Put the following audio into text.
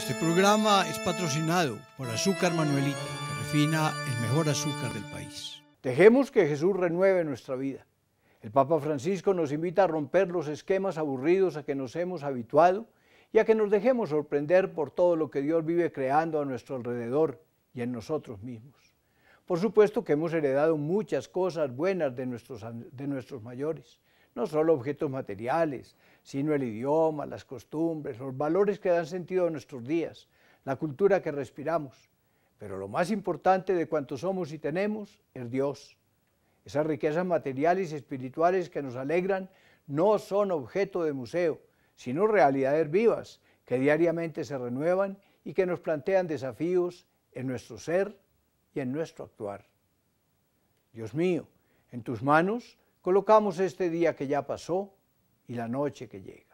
Este programa es patrocinado por Azúcar Manuelita, que refina el mejor azúcar del país. Dejemos que Jesús renueve nuestra vida. El Papa Francisco nos invita a romper los esquemas aburridos a que nos hemos habituado y a que nos dejemos sorprender por todo lo que Dios vive creando a nuestro alrededor y en nosotros mismos. Por supuesto que hemos heredado muchas cosas buenas de nuestros, de nuestros mayores, no solo objetos materiales, sino el idioma, las costumbres, los valores que dan sentido a nuestros días, la cultura que respiramos. Pero lo más importante de cuanto somos y tenemos es Dios. Esas riquezas materiales y espirituales que nos alegran no son objeto de museo, sino realidades vivas que diariamente se renuevan y que nos plantean desafíos en nuestro ser y en nuestro actuar. Dios mío, en tus manos Colocamos este día que ya pasó y la noche que llega.